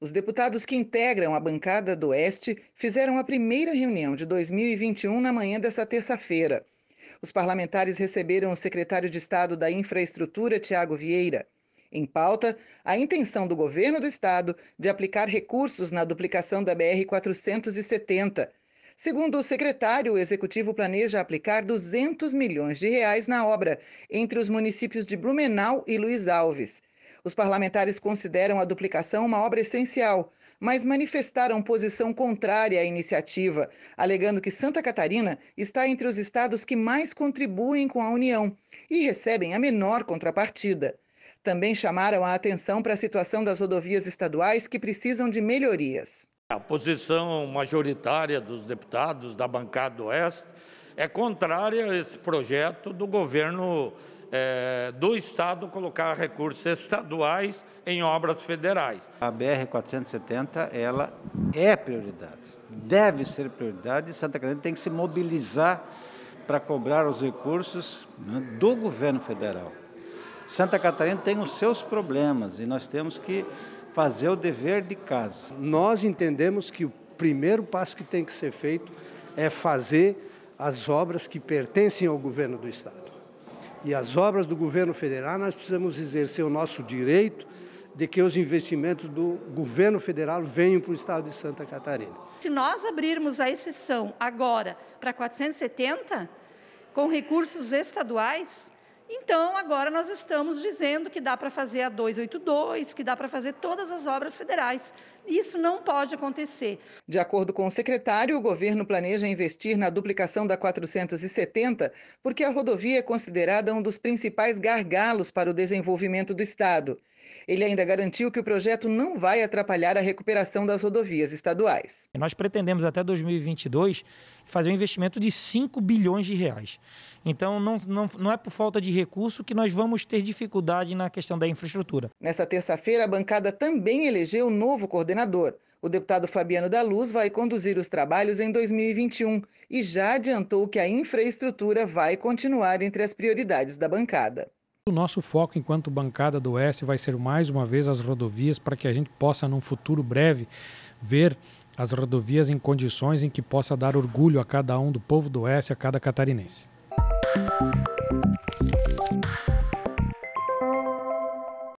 Os deputados que integram a bancada do Oeste fizeram a primeira reunião de 2021 na manhã desta terça-feira. Os parlamentares receberam o secretário de Estado da Infraestrutura, Tiago Vieira. Em pauta, a intenção do governo do Estado de aplicar recursos na duplicação da BR-470 Segundo o secretário, o executivo planeja aplicar 200 milhões de reais na obra, entre os municípios de Blumenau e Luiz Alves. Os parlamentares consideram a duplicação uma obra essencial, mas manifestaram posição contrária à iniciativa, alegando que Santa Catarina está entre os estados que mais contribuem com a União e recebem a menor contrapartida. Também chamaram a atenção para a situação das rodovias estaduais que precisam de melhorias. A posição majoritária dos deputados da bancada do Oeste é contrária a esse projeto do governo é, do Estado colocar recursos estaduais em obras federais. A BR-470 ela é prioridade, deve ser prioridade e Santa Catarina tem que se mobilizar para cobrar os recursos né, do governo federal. Santa Catarina tem os seus problemas e nós temos que fazer o dever de casa. Nós entendemos que o primeiro passo que tem que ser feito é fazer as obras que pertencem ao governo do Estado. E as obras do governo federal, nós precisamos exercer o nosso direito de que os investimentos do governo federal venham para o estado de Santa Catarina. Se nós abrirmos a exceção agora para 470, com recursos estaduais, então, agora nós estamos dizendo que dá para fazer a 282, que dá para fazer todas as obras federais. Isso não pode acontecer. De acordo com o secretário, o governo planeja investir na duplicação da 470, porque a rodovia é considerada um dos principais gargalos para o desenvolvimento do Estado. Ele ainda garantiu que o projeto não vai atrapalhar a recuperação das rodovias estaduais. Nós pretendemos até 2022 fazer um investimento de 5 bilhões de reais. Então, não, não, não é por falta de recurso que nós vamos ter dificuldade na questão da infraestrutura. Nessa terça-feira, a bancada também elegeu o novo coordenador. O deputado Fabiano da Luz vai conduzir os trabalhos em 2021 e já adiantou que a infraestrutura vai continuar entre as prioridades da bancada. O nosso foco enquanto bancada do Oeste vai ser mais uma vez as rodovias para que a gente possa, num futuro breve, ver as rodovias em condições em que possa dar orgulho a cada um do povo do Oeste, a cada catarinense.